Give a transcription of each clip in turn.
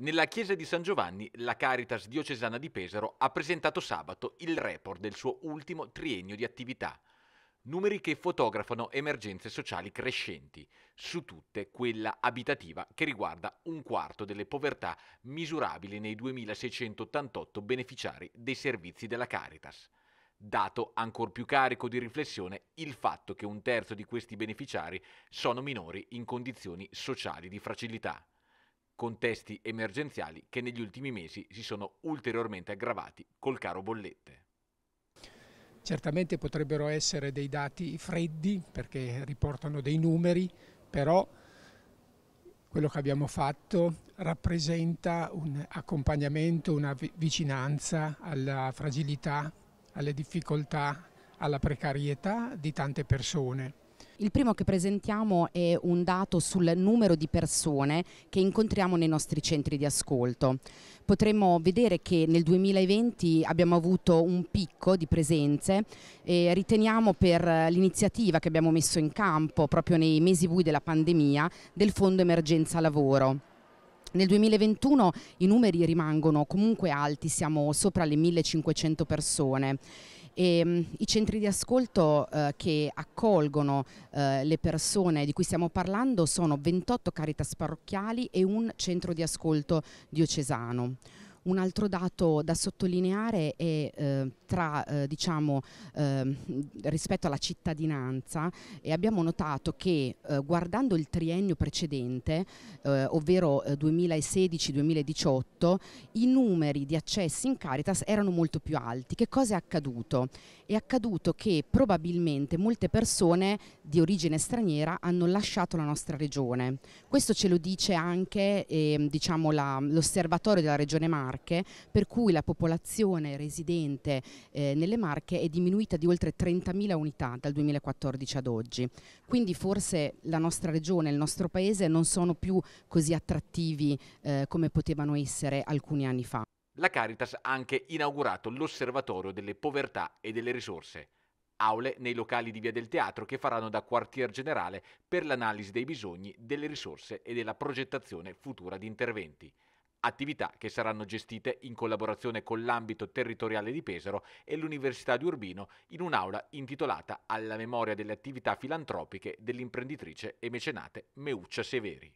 Nella chiesa di San Giovanni, la Caritas diocesana di Pesaro ha presentato sabato il report del suo ultimo triennio di attività. Numeri che fotografano emergenze sociali crescenti, su tutte quella abitativa che riguarda un quarto delle povertà misurabili nei 2688 beneficiari dei servizi della Caritas. Dato ancor più carico di riflessione il fatto che un terzo di questi beneficiari sono minori in condizioni sociali di fragilità contesti emergenziali che negli ultimi mesi si sono ulteriormente aggravati col caro bollette. Certamente potrebbero essere dei dati freddi perché riportano dei numeri, però quello che abbiamo fatto rappresenta un accompagnamento, una vicinanza alla fragilità, alle difficoltà, alla precarietà di tante persone. Il primo che presentiamo è un dato sul numero di persone che incontriamo nei nostri centri di ascolto. Potremmo vedere che nel 2020 abbiamo avuto un picco di presenze e riteniamo per l'iniziativa che abbiamo messo in campo proprio nei mesi bui della pandemia del Fondo Emergenza Lavoro. Nel 2021 i numeri rimangono comunque alti, siamo sopra le 1500 persone e, ehm, I centri di ascolto eh, che accolgono eh, le persone di cui stiamo parlando sono 28 caritas parrocchiali e un centro di ascolto diocesano. Un altro dato da sottolineare è eh, tra, eh, diciamo, eh, rispetto alla cittadinanza e abbiamo notato che eh, guardando il triennio precedente, eh, ovvero 2016-2018, eh, i numeri di accessi in Caritas erano molto più alti. Che cosa è accaduto? È accaduto che probabilmente molte persone di origine straniera hanno lasciato la nostra regione. Questo ce lo dice anche ehm, diciamo, l'osservatorio della regione Marche Marche, per cui la popolazione residente eh, nelle Marche è diminuita di oltre 30.000 unità dal 2014 ad oggi. Quindi forse la nostra regione, il nostro paese non sono più così attrattivi eh, come potevano essere alcuni anni fa. La Caritas ha anche inaugurato l'Osservatorio delle povertà e delle risorse aule nei locali di Via del Teatro che faranno da quartier generale per l'analisi dei bisogni, delle risorse e della progettazione futura di interventi attività che saranno gestite in collaborazione con l'ambito territoriale di Pesaro e l'Università di Urbino in un'aula intitolata alla memoria delle attività filantropiche dell'imprenditrice e mecenate Meuccia Severi.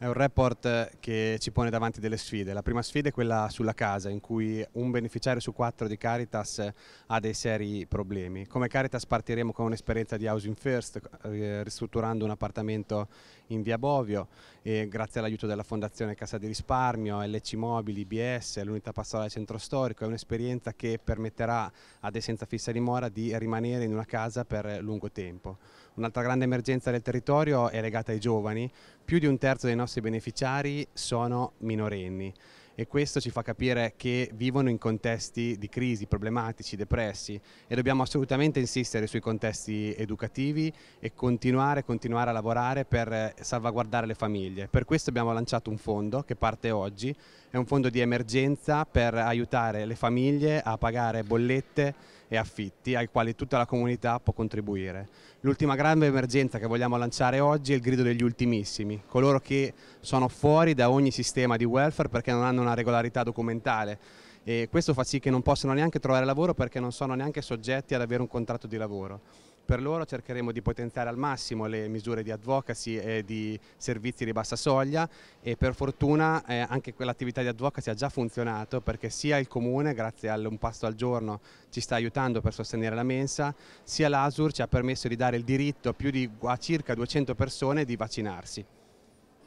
È un report che ci pone davanti delle sfide. La prima sfida è quella sulla casa, in cui un beneficiario su quattro di Caritas ha dei seri problemi. Come Caritas partiremo con un'esperienza di housing first, eh, ristrutturando un appartamento in via Bovio, e grazie all'aiuto della Fondazione Cassa di Risparmio, LC Mobili, IBS, l'Unità Pastorale Centro Storico. È un'esperienza che permetterà a dei senza fissa dimora di rimanere in una casa per lungo tempo. Un'altra grande emergenza del territorio è legata ai giovani, più di un terzo dei nostri beneficiari sono minorenni e questo ci fa capire che vivono in contesti di crisi, problematici, depressi e dobbiamo assolutamente insistere sui contesti educativi e continuare, continuare a lavorare per eh, salvaguardare le famiglie. Per questo abbiamo lanciato un fondo che parte oggi, è un fondo di emergenza per aiutare le famiglie a pagare bollette e affitti ai quali tutta la comunità può contribuire. L'ultima grande emergenza che vogliamo lanciare oggi è il grido degli ultimissimi, coloro che sono fuori da ogni sistema di welfare perché non hanno una una regolarità documentale e questo fa sì che non possano neanche trovare lavoro perché non sono neanche soggetti ad avere un contratto di lavoro. Per loro cercheremo di potenziare al massimo le misure di advocacy e di servizi di bassa soglia e per fortuna eh, anche quell'attività di advocacy ha già funzionato perché sia il comune grazie a un pasto al giorno ci sta aiutando per sostenere la mensa, sia l'ASUR ci ha permesso di dare il diritto a, più di, a circa 200 persone di vaccinarsi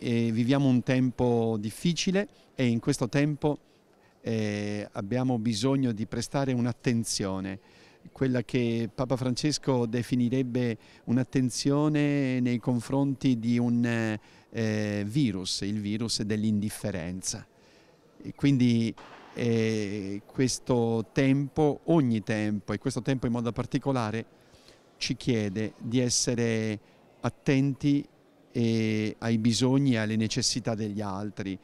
eh, viviamo un tempo difficile e in questo tempo eh, abbiamo bisogno di prestare un'attenzione, quella che Papa Francesco definirebbe un'attenzione nei confronti di un eh, virus, il virus dell'indifferenza. Quindi eh, questo tempo, ogni tempo, e questo tempo in modo particolare, ci chiede di essere attenti ai bisogni e alle necessità degli altri